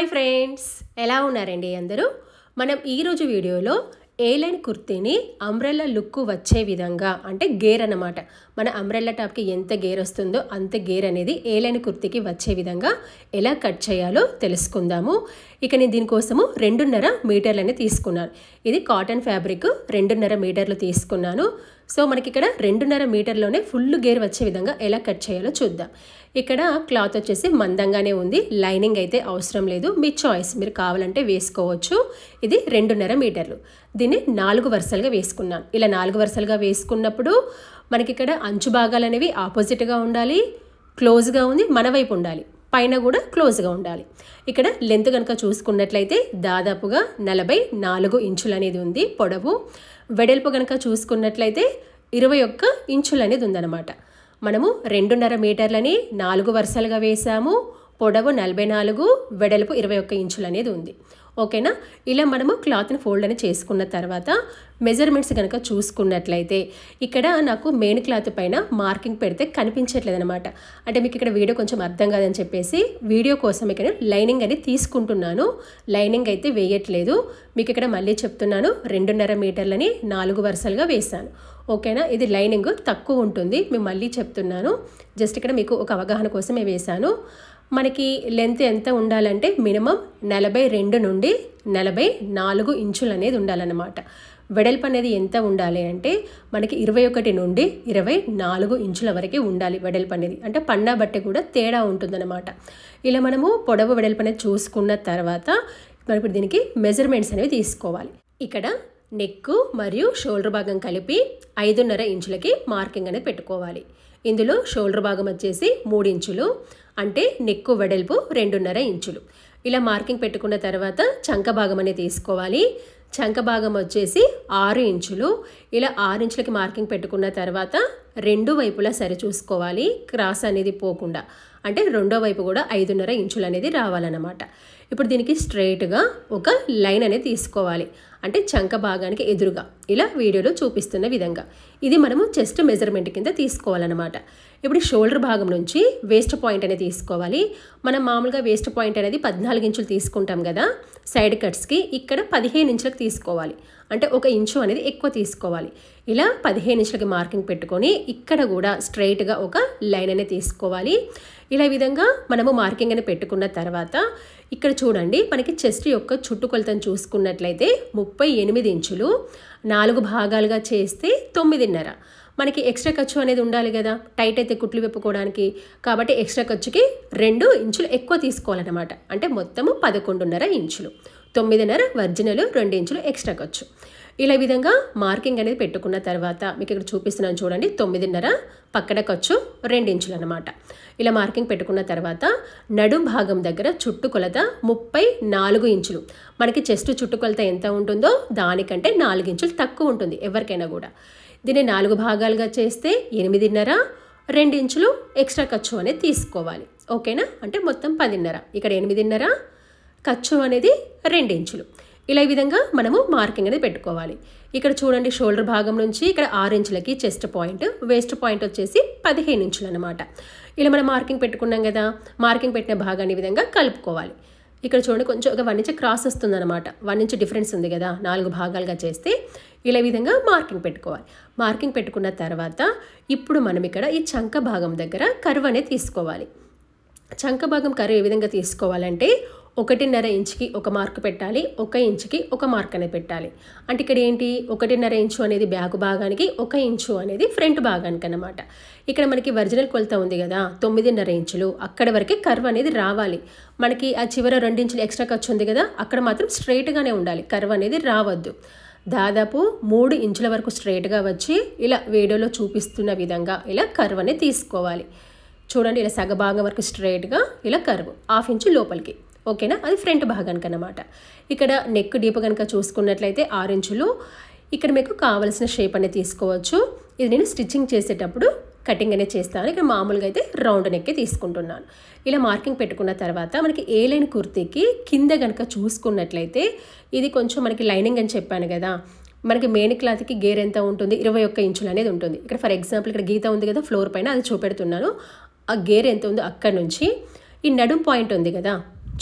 hi friends ఎలా ఉన్నారండి అందరూ మనం ఈరోజు వీడియోలో ఏలైన్ కుర్తీని అంబ్రెల్ల లుక్ వచ్చే విధంగా అంటే గేర్ అనమాట మన అంబ్రెల్లా టాప్కి ఎంత గేర్ వస్తుందో అంత గేర్ అనేది ఏలైన్ కుర్తీకి వచ్చే విధంగా ఎలా కట్ చేయాలో తెలుసుకుందాము ఇక నేను దీనికోసము రెండున్నర మీటర్లని తీసుకున్నాను ఇది కాటన్ ఫ్యాబ్రిక్ రెండున్నర మీటర్లు తీసుకున్నాను సో మనకి ఇక్కడ రెండున్నర మీటర్లోనే ఫుల్ గేర్ వచ్చే విధంగా ఎలా కట్ చేయాలో చూద్దాం ఇక్కడ క్లాత్ వచ్చేసి మందంగానే ఉంది లైనింగ్ అయితే అవసరం లేదు మీ చాయిస్ మీరు కావాలంటే వేసుకోవచ్చు ఇది రెండున్నర మీటర్లు దీన్ని నాలుగు వరుసలుగా వేసుకున్నాను ఇలా నాలుగు వరుసలుగా వేసుకున్నప్పుడు మనకి ఇక్కడ అంచు భాగాలు అనేవి ఆపోజిట్గా ఉండాలి క్లోజ్గా ఉంది మన వైపు ఉండాలి పైన కూడా క్లోజ్గా ఉండాలి ఇక్కడ లెంత్ కనుక చూసుకున్నట్లయితే దాదాపుగా నలభై నాలుగు ఇంచులు అనేది ఉంది పొడవు వెడల్పు కనుక చూసుకున్నట్లయితే ఇరవై ఒక్క ఇంచులు అనేది ఉందన్నమాట మనము రెండున్నర మీటర్లని నాలుగు వరుసలుగా వేసాము పొడవు నలభై నాలుగు వెడల్పు ఇరవై ఒక్క ఇంచులు అనేది ఉంది ఓకేనా ఇలా మనము క్లాత్ని ఫోల్డ్ అని చేసుకున్న తర్వాత మెజర్మెంట్స్ కనుక చూసుకున్నట్లయితే ఇక్కడ నాకు మెయిన్ క్లాత్ పైన మార్కింగ్ పెడితే కనిపించట్లేదు అనమాట అంటే మీకు ఇక్కడ వీడియో కొంచెం అర్థం కాదని చెప్పేసి వీడియో కోసం ఇక్కడ లైనింగ్ అని తీసుకుంటున్నాను లైనింగ్ అయితే వేయట్లేదు మీకు ఇక్కడ మళ్ళీ చెప్తున్నాను రెండున్నర మీటర్లని నాలుగు వరుసలుగా వేశాను ఓకేనా ఇది లైనింగ్ తక్కువ ఉంటుంది మేము మళ్ళీ చెప్తున్నాను జస్ట్ ఇక్కడ మీకు ఒక అవగాహన కోసమే వేశాను మనకి లెంత్ ఎంత ఉండాలంటే మినిమం నలభై రెండు నుండి నలభై నాలుగు ఇంచులు అనేది ఉండాలన్నమాట వెడల్పు అనేది ఎంత ఉండాలి అంటే మనకి ఇరవై ఒకటి నుండి ఇరవై నాలుగు ఇంచుల వరకు ఉండాలి వెడల్పు అనేది అంటే పన్నా బట్టి కూడా తేడా ఉంటుందన్నమాట ఇలా మనము పొడవు వెడల్పు అనేది చూసుకున్న తర్వాత మనం ఇప్పుడు దీనికి మెజర్మెంట్స్ అనేవి తీసుకోవాలి ఇక్కడ నెక్ మరియు షోల్డర్ భాగం కలిపి ఐదున్నర ఇంచులకి మార్కింగ్ అనేది పెట్టుకోవాలి ఇందులో షోల్డర్ భాగం వచ్చేసి మూడు ఇంచులు అంటే నెక్కు వెడల్పు రెండున్నర ఇంచులు ఇలా మార్కింగ్ పెట్టుకున్న తర్వాత చంక భాగం అనేది తీసుకోవాలి చంక భాగం వచ్చేసి ఆరు ఇంచులు ఇలా ఆరు ఇంచులకి మార్కింగ్ పెట్టుకున్న తర్వాత రెండు వైపులా సరిచూసుకోవాలి క్రాస్ అనేది పోకుండా అంటే రెండో వైపు కూడా ఐదున్నర ఇంచులు అనేది రావాలన్నమాట ఇప్పుడు దీనికి స్ట్రైట్గా ఒక లైన్ అనేది తీసుకోవాలి అంటే చంక భాగానికి ఎదురుగా ఇలా వీడియోలో చూపిస్తున్న విధంగా ఇది మనము చెస్ట్ మెజర్మెంట్ కింద తీసుకోవాలన్నమాట ఇప్పుడు షోల్డర్ భాగం నుంచి వేస్ట్ పాయింట్ అనేది తీసుకోవాలి మనం మామూలుగా వేస్ట్ పాయింట్ అనేది పద్నాలుగు ఇంచులు తీసుకుంటాం కదా సైడ్ కట్స్కి ఇక్కడ పదిహేను ఇంచులకు తీసుకోవాలి అంటే ఒక ఇంచు అనేది ఎక్కువ తీసుకోవాలి ఇలా పదిహేను ఇంచులకి మార్కింగ్ పెట్టుకొని ఇక్కడ కూడా స్ట్రైట్గా ఒక లైన్ అనేది తీసుకోవాలి ఇలా విధంగా మనము మార్కింగ్ అని పెట్టుకున్న తర్వాత ఇక్కడ చూడండి మనకి చెస్ట్ యొక్క చుట్టుకొలతను చూసుకున్నట్లయితే ముప్పై ఎనిమిది ఇంచులు నాలుగు భాగాలుగా చేస్తే తొమ్మిదిన్నర మనకి ఎక్స్ట్రా ఖర్చు అనేది ఉండాలి కదా టైట్ అయితే కుట్లు విప్పుకోవడానికి కాబట్టి ఎక్స్ట్రా ఖర్చుకి రెండు ఇంచులు ఎక్కువ తీసుకోవాలన్నమాట అంటే మొత్తము పదకొండున్నర ఇంచులు తొమ్మిదిన్నర వర్జినలు రెండు ఇంచులు ఎక్స్ట్రా ఖర్చు ఇలా విధంగా మార్కింగ్ అనేది పెట్టుకున్న తర్వాత మీకు ఇక్కడ చూపిస్తున్నాను చూడండి తొమ్మిదిన్నర పక్కన ఖర్చు ఇంచులు అనమాట ఇలా మార్కింగ్ పెట్టుకున్న తర్వాత నడు భాగం దగ్గర చుట్టుకొలత ముప్పై నాలుగు ఇంచులు మనకి చెస్ట్ చుట్టుకొలత ఎంత ఉంటుందో దానికంటే నాలుగు ఇంచులు తక్కువ ఉంటుంది ఎవరికైనా కూడా దీన్ని నాలుగు భాగాలుగా చేస్తే ఎనిమిదిన్నర రెండు ఇంచులు ఎక్స్ట్రా ఖర్చు అనేది తీసుకోవాలి ఓకేనా అంటే మొత్తం పదిన్నర ఇక్కడ ఎనిమిదిన్నర ఖర్చు అనేది రెండించులు ఇలా ఈ విధంగా మనము మార్కింగ్ అనేది పెట్టుకోవాలి ఇక్కడ చూడండి షోల్డర్ భాగం నుంచి ఇక్కడ ఆరు ఇంచులకి చెస్ట్ పాయింట్ వేస్ట్ పాయింట్ వచ్చేసి పదిహేను ఇంచులు అనమాట ఇలా మనం మార్కింగ్ పెట్టుకున్నాం కదా మార్కింగ్ పెట్టిన భాగాన్ని విధంగా కలుపుకోవాలి ఇక్కడ చూడండి కొంచెం ఒక వన్ ఇంచ్ క్రాస్ వస్తుంది అనమాట వన్ ఇంచ్ డిఫరెన్స్ ఉంది కదా నాలుగు భాగాలుగా చేస్తే ఇలా విధంగా మార్కింగ్ పెట్టుకోవాలి మార్కింగ్ పెట్టుకున్న తర్వాత ఇప్పుడు మనం ఇక్కడ ఈ చంక భాగం దగ్గర కరువు అనేది తీసుకోవాలి చంక భాగం కరువు ఏ విధంగా తీసుకోవాలంటే ఒకటిన్నర ఇంచుకి ఒక మార్క్ పెట్టాలి ఒక ఇంచుకి ఒక మార్క్ అనేది పెట్టాలి అంటే ఇక్కడ ఏంటి ఒకటిన్నర ఇంచు అనేది బ్యాక్ భాగానికి ఒక ఇంచు అనేది ఫ్రంట్ భాగానికి అనమాట ఇక్కడ మనకి ఒరిజినల్ కొలత ఉంది కదా తొమ్మిదిన్నర ఇంచులు అక్కడ వరకే కర్వ్ అనేది రావాలి మనకి ఆ చివర రెండించులు ఎక్స్ట్రా ఖర్చు ఉంది కదా అక్కడ మాత్రం స్ట్రైట్గానే ఉండాలి కర్వ్ అనేది రావద్దు దాదాపు మూడు ఇంచుల వరకు స్ట్రైట్గా వచ్చి ఇలా వీడియోలో చూపిస్తున్న విధంగా ఇలా కర్వ్ అనేది తీసుకోవాలి చూడండి ఇలా సగభాగం వరకు స్ట్రైట్గా ఇలా కర్వ్ హాఫ్ ఇంచు లోపలికి ఓకేనా అది ఫ్రంట్ భాగానికి అనమాట ఇక్కడ నెక్ డీప్ కనుక చూసుకున్నట్లయితే ఆరెంజ్లు ఇక్కడ మీకు కావలసిన షేప్ అనేది తీసుకోవచ్చు ఇది నేను స్టిచ్చింగ్ చేసేటప్పుడు కటింగ్ అనేది చేస్తాను ఇక్కడ మామూలుగా అయితే రౌండ్ నెక్కే తీసుకుంటున్నాను ఇలా మార్కింగ్ పెట్టుకున్న తర్వాత మనకి ఏ లైన్ కుర్తీకి కింద కనుక చూసుకున్నట్లయితే ఇది కొంచెం మనకి లైనింగ్ అని చెప్పాను కదా మనకి మెయిన్ క్లాత్కి గేర్ ఎంత ఉంటుంది ఇరవై ఒక్క ఇంచులు అనేది ఉంటుంది ఇక్కడ ఫర్ ఎగ్జాంపుల్ ఇక్కడ గీత ఉంది కదా ఫ్లోర్ పైన అది చూపెడుతున్నాను ఆ గేర్ ఎంత ఉందో అక్కడ నుంచి ఈ నడుం పాయింట్ ఉంది కదా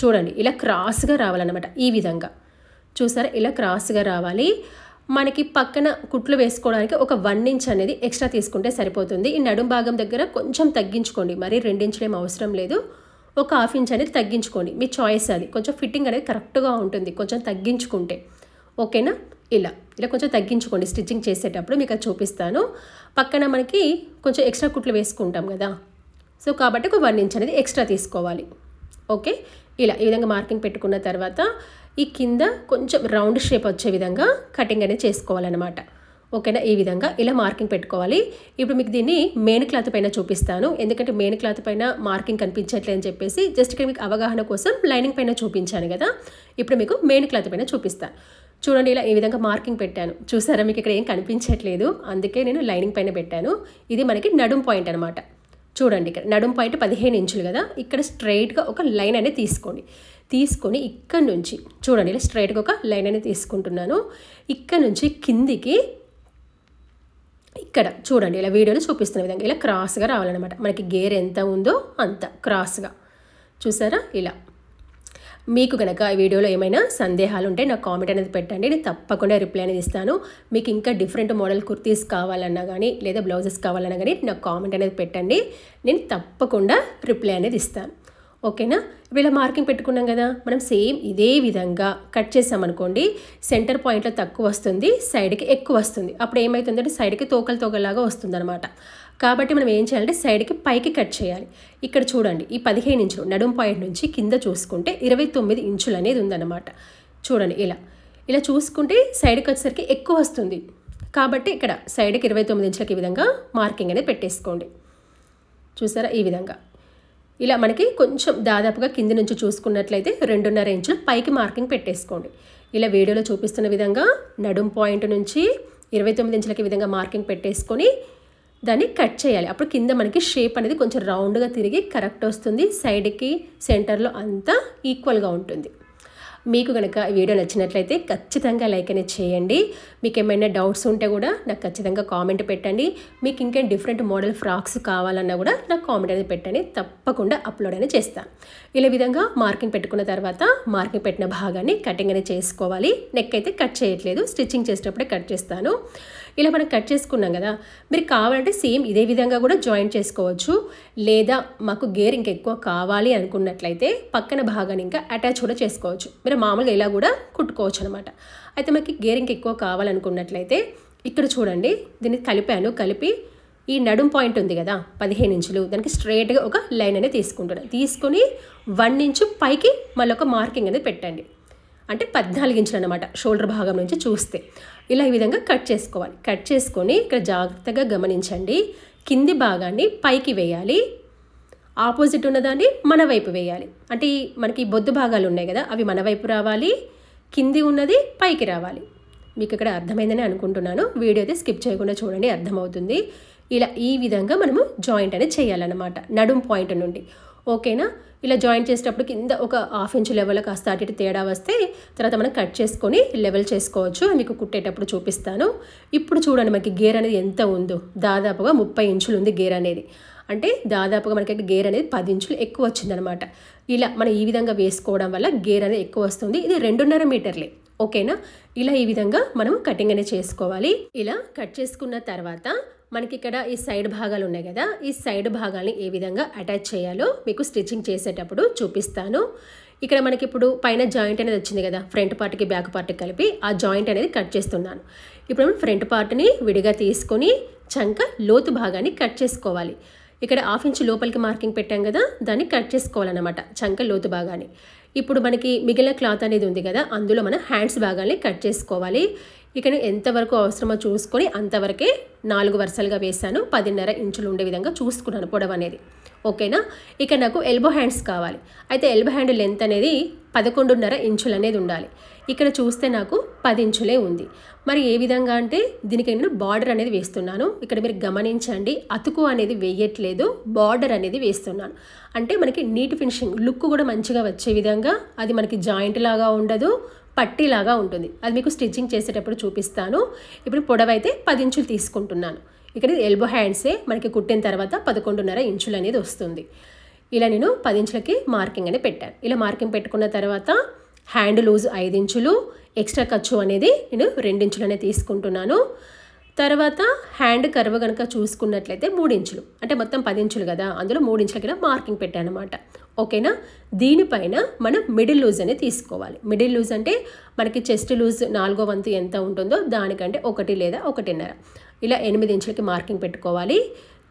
చూడండి ఇలా క్రాస్గా రావాలన్నమాట ఈ విధంగా చూసారా ఇలా క్రాస్గా రావాలి మనకి పక్కన కుట్లు వేసుకోవడానికి ఒక వన్ ఇంచ్ అనేది ఎక్స్ట్రా తీసుకుంటే సరిపోతుంది ఈ నడుం భాగం దగ్గర కొంచెం తగ్గించుకోండి మరి ఏం అవసరం లేదు ఒక హాఫ్ ఇంచ్ అనేది తగ్గించుకోండి మీ చాయిస్ అది కొంచెం ఫిట్టింగ్ అనేది కరెక్ట్గా ఉంటుంది కొంచెం తగ్గించుకుంటే ఓకేనా ఇలా ఇలా కొంచెం తగ్గించుకోండి స్టిచ్చింగ్ చేసేటప్పుడు మీకు అది చూపిస్తాను పక్కన మనకి కొంచెం ఎక్స్ట్రా కుట్లు వేసుకుంటాం కదా సో కాబట్టి ఒక వన్ ఇంచ్ అనేది ఎక్స్ట్రా తీసుకోవాలి ఓకే ఇలా ఈ విధంగా మార్కింగ్ పెట్టుకున్న తర్వాత ఈ కింద కొంచెం రౌండ్ షేప్ వచ్చే విధంగా కటింగ్ అనేది చేసుకోవాలన్నమాట ఓకేనా ఈ విధంగా ఇలా మార్కింగ్ పెట్టుకోవాలి ఇప్పుడు మీకు దీన్ని మెయిన్ క్లాత్ పైన చూపిస్తాను ఎందుకంటే మెయిన్ క్లాత్ పైన మార్కింగ్ కనిపించట్లేదు అని చెప్పేసి జస్ట్ ఇక్కడ మీకు అవగాహన కోసం లైనింగ్ పైన చూపించాను కదా ఇప్పుడు మీకు మెయిన్ క్లాత్ పైన చూపిస్తాను చూడండి ఇలా ఈ విధంగా మార్కింగ్ పెట్టాను చూసారా మీకు ఇక్కడ ఏం కనిపించట్లేదు అందుకే నేను లైనింగ్ పైన పెట్టాను ఇది మనకి నడుం పాయింట్ అనమాట చూడండి ఇక్కడ నడుం పాయింట్ పదిహేను ఇంచులు కదా ఇక్కడ స్ట్రైట్గా ఒక లైన్ అనేది తీసుకోండి తీసుకొని ఇక్కడ నుంచి చూడండి ఇలా స్ట్రైట్గా ఒక లైన్ అనేది తీసుకుంటున్నాను ఇక్కడ నుంచి కిందికి ఇక్కడ చూడండి ఇలా వీడియోలో చూపిస్తున్న విధంగా ఇలా క్రాస్గా రావాలన్నమాట మనకి గేర్ ఎంత ఉందో అంత క్రాస్గా చూసారా ఇలా మీకు కనుక ఈ వీడియోలో ఏమైనా సందేహాలు ఉంటే నాకు కామెంట్ అనేది పెట్టండి నేను తప్పకుండా రిప్లై అనేది ఇస్తాను మీకు ఇంకా డిఫరెంట్ మోడల్ కుర్తీస్ కావాలన్నా కానీ లేదా బ్లౌజెస్ కావాలన్నా కానీ నాకు కామెంట్ అనేది పెట్టండి నేను తప్పకుండా రిప్లై అనేది ఇస్తాను ఓకేనా ఇప్పుడు మార్కింగ్ పెట్టుకున్నాం కదా మనం సేమ్ ఇదే విధంగా కట్ చేసామనుకోండి సెంటర్ పాయింట్లో తక్కువ వస్తుంది సైడ్కి ఎక్కువ వస్తుంది అప్పుడు ఏమవుతుందంటే సైడ్కి తోకలు తోకలాగా వస్తుందన్నమాట కాబట్టి మనం ఏం చేయాలంటే సైడ్కి పైకి కట్ చేయాలి ఇక్కడ చూడండి ఈ పదిహేను ఇంచులు నడుం పాయింట్ నుంచి కింద చూసుకుంటే ఇరవై తొమ్మిది ఇంచులు అనేది ఉందన్నమాట చూడండి ఇలా ఇలా చూసుకుంటే సైడ్కి వచ్చేసరికి ఎక్కువ వస్తుంది కాబట్టి ఇక్కడ సైడ్కి ఇరవై తొమ్మిది ఇంచులకి ఈ విధంగా మార్కింగ్ అనేది పెట్టేసుకోండి చూసారా ఈ విధంగా ఇలా మనకి కొంచెం దాదాపుగా కింది నుంచి చూసుకున్నట్లయితే రెండున్నర ఇంచులు పైకి మార్కింగ్ పెట్టేసుకోండి ఇలా వీడియోలో చూపిస్తున్న విధంగా నడుం పాయింట్ నుంచి ఇరవై తొమ్మిది ఇంచులకి విధంగా మార్కింగ్ పెట్టేసుకొని దాన్ని కట్ చేయాలి అప్పుడు కింద మనకి షేప్ అనేది కొంచెం రౌండ్గా తిరిగి కరెక్ట్ వస్తుంది సైడ్కి సెంటర్లో అంతా ఈక్వల్గా ఉంటుంది మీకు కనుక వీడియో నచ్చినట్లయితే ఖచ్చితంగా లైక్ అనేది చేయండి మీకు ఏమైనా డౌట్స్ ఉంటే కూడా నాకు ఖచ్చితంగా కామెంట్ పెట్టండి మీకు ఇంకేం డిఫరెంట్ మోడల్ ఫ్రాక్స్ కావాలన్నా కూడా నాకు కామెంట్ అనేది పెట్టండి తప్పకుండా అప్లోడ్ అనేది చేస్తాను ఇలా విధంగా మార్కింగ్ పెట్టుకున్న తర్వాత మార్కింగ్ పెట్టిన భాగాన్ని కటింగ్ అనేది చేసుకోవాలి నెక్ అయితే కట్ చేయట్లేదు స్టిచ్చింగ్ చేసేటప్పుడే కట్ చేస్తాను ఇలా మనం కట్ చేసుకున్నాం కదా మీరు కావాలంటే సేమ్ ఇదే విధంగా కూడా జాయిన్ చేసుకోవచ్చు లేదా మాకు గేర్ ఇంకెక్కువ ఎక్కువ కావాలి అనుకున్నట్లయితే పక్కన భాగాన్ని ఇంకా అటాచ్ కూడా చేసుకోవచ్చు మీరు మామూలుగా ఇలా కూడా కుట్టుకోవచ్చు అనమాట అయితే మాకు గేర్ ఇంకెక్కువ ఎక్కువ కావాలి కావాలనుకున్నట్లయితే ఇక్కడ చూడండి దీన్ని కలిపాను కలిపి ఈ నడుం పాయింట్ ఉంది కదా పదిహేను ఇంచులు దానికి స్ట్రైట్గా ఒక లైన్ అనేది తీసుకుంటున్నాను తీసుకుని వన్ ఇంచు పైకి మళ్ళీ ఒక మార్కింగ్ అనేది పెట్టండి అంటే పద్నాలుగు ఇంచులు అనమాట షోల్డర్ భాగం నుంచి చూస్తే ఇలా ఈ విధంగా కట్ చేసుకోవాలి కట్ చేసుకొని ఇక్కడ జాగ్రత్తగా గమనించండి కింది భాగాన్ని పైకి వేయాలి ఆపోజిట్ ఉన్నదాన్ని మన వైపు వేయాలి అంటే మనకి బొద్దు భాగాలు ఉన్నాయి కదా అవి మన వైపు రావాలి కింది ఉన్నది పైకి రావాలి మీకు ఇక్కడ అర్థమైందని అనుకుంటున్నాను వీడియో అయితే స్కిప్ చేయకుండా చూడండి అర్థమవుతుంది ఇలా ఈ విధంగా మనము జాయింట్ అనేది చేయాలన్నమాట నడుం పాయింట్ నుండి ఓకేనా ఇలా జాయింట్ చేసేటప్పుడు కింద ఒక హాఫ్ ఇంచ్ లెవెల్ కాస్త అటు తేడా వస్తే తర్వాత మనం కట్ చేసుకొని లెవెల్ చేసుకోవచ్చు మీకు కుట్టేటప్పుడు చూపిస్తాను ఇప్పుడు చూడండి మనకి గేర్ అనేది ఎంత ఉందో దాదాపుగా ముప్పై ఇంచులు ఉంది గేర్ అనేది అంటే దాదాపుగా మనకి గేర్ అనేది పది ఇంచులు ఎక్కువ వచ్చిందనమాట ఇలా మనం ఈ విధంగా వేసుకోవడం వల్ల గేర్ అనేది ఎక్కువ వస్తుంది ఇది రెండున్నర మీటర్లే ఓకేనా ఇలా ఈ విధంగా మనం కటింగ్ అనేది చేసుకోవాలి ఇలా కట్ చేసుకున్న తర్వాత మనకి ఇక్కడ ఈ సైడ్ భాగాలు ఉన్నాయి కదా ఈ సైడ్ భాగాల్ని ఏ విధంగా అటాచ్ చేయాలో మీకు స్టిచ్చింగ్ చేసేటప్పుడు చూపిస్తాను ఇక్కడ మనకి ఇప్పుడు పైన జాయింట్ అనేది వచ్చింది కదా ఫ్రంట్ పార్ట్కి బ్యాక్ పార్ట్కి కలిపి ఆ జాయింట్ అనేది కట్ చేస్తున్నాను ఇప్పుడు మనం ఫ్రంట్ పార్ట్ని విడిగా తీసుకొని చంక లోతు భాగాన్ని కట్ చేసుకోవాలి ఇక్కడ హాఫ్ ఇంచ్ లోపలికి మార్కింగ్ పెట్టాం కదా దాన్ని కట్ చేసుకోవాలన్నమాట చంక లోతు భాగాన్ని ఇప్పుడు మనకి మిగిలిన క్లాత్ అనేది ఉంది కదా అందులో మన హ్యాండ్స్ భాగాన్ని కట్ చేసుకోవాలి ఇక్కడ ఎంతవరకు అవసరమో చూసుకొని అంతవరకే నాలుగు వరుసలుగా వేశాను పదిన్నర ఇంచులు ఉండే విధంగా చూసుకున్నాను పొడవు అనేది ఓకేనా ఇక నాకు ఎల్బో హ్యాండ్స్ కావాలి అయితే ఎల్బో హ్యాండ్ లెంత్ అనేది పదకొండున్నర ఇంచులు అనేది ఉండాలి ఇక్కడ చూస్తే నాకు పది ఇంచులే ఉంది మరి ఏ విధంగా అంటే దీనికి నేను బార్డర్ అనేది వేస్తున్నాను ఇక్కడ మీరు గమనించండి అతుకు అనేది వేయట్లేదు బార్డర్ అనేది వేస్తున్నాను అంటే మనకి నీట్ ఫినిషింగ్ లుక్ కూడా మంచిగా వచ్చే విధంగా అది మనకి జాయింట్ లాగా ఉండదు పట్టిలాగా ఉంటుంది అది మీకు స్టిచ్చింగ్ చేసేటప్పుడు చూపిస్తాను ఇప్పుడు పొడవైతే పది ఇంచులు తీసుకుంటున్నాను ఇక్కడ ఎల్బో హ్యాండ్సే మనకి కుట్టిన తర్వాత పదకొండున్నర ఇంచులు అనేది వస్తుంది ఇలా నేను పది ఇంచులకి మార్కింగ్ అనేది పెట్టాను ఇలా మార్కింగ్ పెట్టుకున్న తర్వాత హ్యాండ్ లూజ్ ఐదించులు ఎక్స్ట్రా ఖర్చు అనేది నేను అనేది తీసుకుంటున్నాను తర్వాత హ్యాండ్ కర్వ్ కనుక చూసుకున్నట్లయితే ఇంచులు అంటే మొత్తం పది ఇంచులు కదా అందులో మూడించుల కింద మార్కింగ్ పెట్టాను అనమాట ఓకేనా దీనిపైన మనం మిడిల్ లూజ్ అనేది తీసుకోవాలి మిడిల్ లూజ్ అంటే మనకి చెస్ట్ లూజ్ నాలుగో వంతు ఎంత ఉంటుందో దానికంటే ఒకటి లేదా ఒకటిన్నర ఇలా ఎనిమిది ఇంచులకి మార్కింగ్ పెట్టుకోవాలి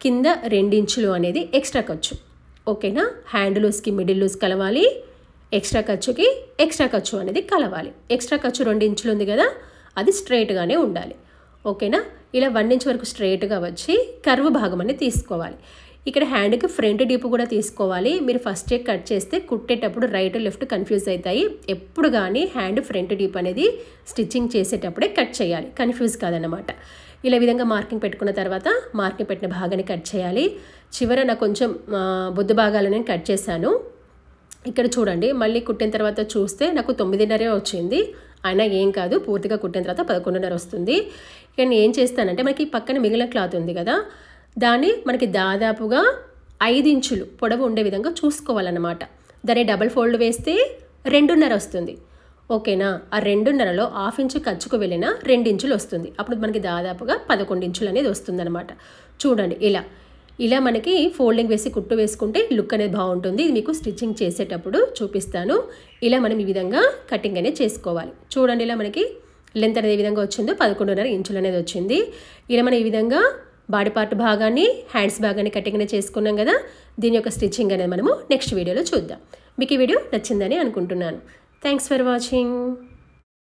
కింద రెండించులు అనేది ఎక్స్ట్రా ఖర్చు ఓకేనా హ్యాండ్ లూజ్కి మిడిల్ లూజ్ కలవాలి ఎక్స్ట్రా ఖర్చుకి ఎక్స్ట్రా ఖర్చు అనేది కలవాలి ఎక్స్ట్రా ఖర్చు రెండు ఇంచులు ఉంది కదా అది స్ట్రైట్గానే ఉండాలి ఓకేనా ఇలా వన్ ఇంచ్ వరకు స్ట్రైట్గా వచ్చి కర్వ్ భాగం అనేది తీసుకోవాలి ఇక్కడ హ్యాండ్కి ఫ్రంట్ డీప్ కూడా తీసుకోవాలి మీరు ఫస్ట్ కట్ చేస్తే కుట్టేటప్పుడు రైట్ లెఫ్ట్ కన్ఫ్యూజ్ అవుతాయి ఎప్పుడు కానీ హ్యాండ్ ఫ్రంట్ డీప్ అనేది స్టిచ్చింగ్ చేసేటప్పుడే కట్ చేయాలి కన్ఫ్యూజ్ కాదనమాట ఇలా విధంగా మార్కింగ్ పెట్టుకున్న తర్వాత మార్కింగ్ పెట్టిన భాగాన్ని కట్ చేయాలి చివర నా కొంచెం బొద్దు భాగాలు నేను కట్ చేశాను ఇక్కడ చూడండి మళ్ళీ కుట్టిన తర్వాత చూస్తే నాకు తొమ్మిదిన్నరే వచ్చింది అయినా ఏం కాదు పూర్తిగా కుట్టిన తర్వాత పదకొండున్నర వస్తుంది ఇక నేను ఏం చేస్తానంటే మనకి పక్కన మిగిలిన క్లాత్ ఉంది కదా దాన్ని మనకి దాదాపుగా ఐదు ఇంచులు పొడవు ఉండే విధంగా చూసుకోవాలన్నమాట దాన్ని డబల్ ఫోల్డ్ వేస్తే రెండున్నర వస్తుంది ఓకేనా ఆ రెండున్నరలో హాఫ్ ఇంచు ఖర్చుకు వెళ్ళినా ఇంచులు వస్తుంది అప్పుడు మనకి దాదాపుగా పదకొండు ఇంచులు అనేది వస్తుందన్నమాట చూడండి ఇలా ఇలా మనకి ఫోల్డింగ్ వేసి కుట్టు వేసుకుంటే లుక్ అనేది బాగుంటుంది ఇది మీకు స్టిచ్చింగ్ చేసేటప్పుడు చూపిస్తాను ఇలా మనం ఈ విధంగా కటింగ్ అనేది చేసుకోవాలి చూడండి ఇలా మనకి లెంత్ అనేది ఏ విధంగా వచ్చిందో పదకొండున్నర ఇంచులు అనేది వచ్చింది ఇలా మనం ఈ విధంగా బాడీ పార్ట్ భాగాన్ని హ్యాండ్స్ భాగాన్ని కటింగ్ అనేది చేసుకున్నాం కదా దీని యొక్క స్టిచ్చింగ్ అనేది మనము నెక్స్ట్ వీడియోలో చూద్దాం మీకు ఈ వీడియో నచ్చిందని అనుకుంటున్నాను థ్యాంక్స్ ఫర్ వాచింగ్